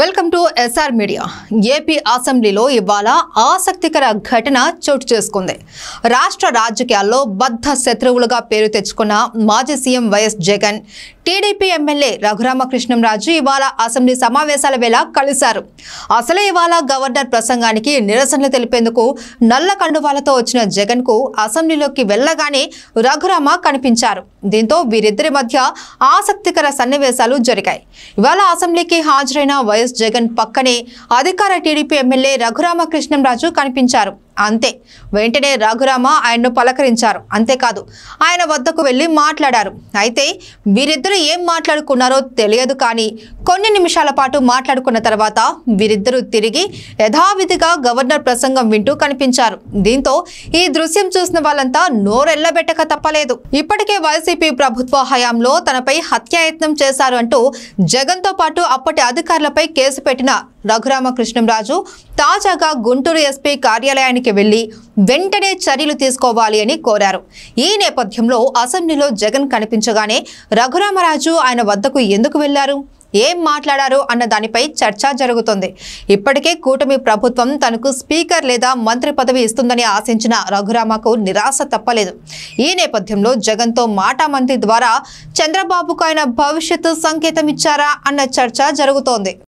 welcome to S R media AP అసెంబ్లీలో ఇవాళ ఆసక్తికర ఘటన చోటు చేసుకుంది రాష్ట్ర రాజకీయాల్లో బద్ధ శత్రువులుగా పేరు తెచ్చుకున్న మాజీ CM Y S Jagan TDP MLA Raghu Rama Krishnam Raju ఇవాళ అసెంబ్లీ సమావేశాల వేళ కలిశారు అసలే ఇవాళ గవర్నర్ ప్రసంగానికి నిరసనలు తెలిపేందుకు నల్ల కండువాలతో వచ్చిన జగన్కు అసెంబ్లీలోకి వెళ్ళగానే రఘురామ కనిపించారు దీంతో వీరిద్దరి మధ్య ఆసక్తికర సన్నివేశాలు జరిగాయి ఇవాళ అసెంబ్లీకి హాజరైన వైఎస్ జగన్ పక్కనే అధికార టీడీపీ ఎమ్మెల్యే రఘురామకృష్ణంరాజు కనిపించారు అంతే వెంటనే రఘురామ ఆయన్ను పలకరించారు అంతేకాదు ఆయన వద్దకు వెళ్ళి మాట్లాడారు అయితే వీరిద్దరూ ఏం మాట్లాడుకున్నారో తెలియదు కానీ కొన్ని నిమిషాల పాటు మాట్లాడుకున్న తర్వాత వీరిద్దరూ తిరిగి యథావిధిగా గవర్నర్ ప్రసంగం వింటూ కనిపించారు దీంతో ఈ దృశ్యం చూసిన వాళ్ళంతా నోరెళ్లబెట్టక తప్పలేదు ఇప్పటికే వైసీపీ ప్రభుత్వ హయాంలో తనపై హత్యాయత్నం చేశారు అంటూ జగన్తో పాటు అప్పటి అధికారులపై కేసు పెట్టిన రఘురామకృష్ణంరాజు తాజాగా గుంటూరు ఎస్పీ కార్యాలయానికి వెళ్లి వెంటనే చర్యలు తీసుకోవాలి అని కోరారు ఈ నేపథ్యంలో అసెంబ్లీలో జగన్ కనిపించగానే రఘురామరాజు ఆయన వద్దకు ఎందుకు వెళ్లారు ఏం మాట్లాడారు అన్న దానిపై చర్చ జరుగుతుంది ఇప్పటికే కూటమి ప్రభుత్వం తనకు స్పీకర్ లేదా మంత్రి పదవి ఇస్తుందని ఆశించిన రఘురామకు నిరాశ తప్పలేదు ఈ నేపథ్యంలో జగన్తో మంత్రి ద్వారా చంద్రబాబుకు ఆయన భవిష్యత్తు సంకేతం ఇచ్చారా అన్న చర్చ జరుగుతోంది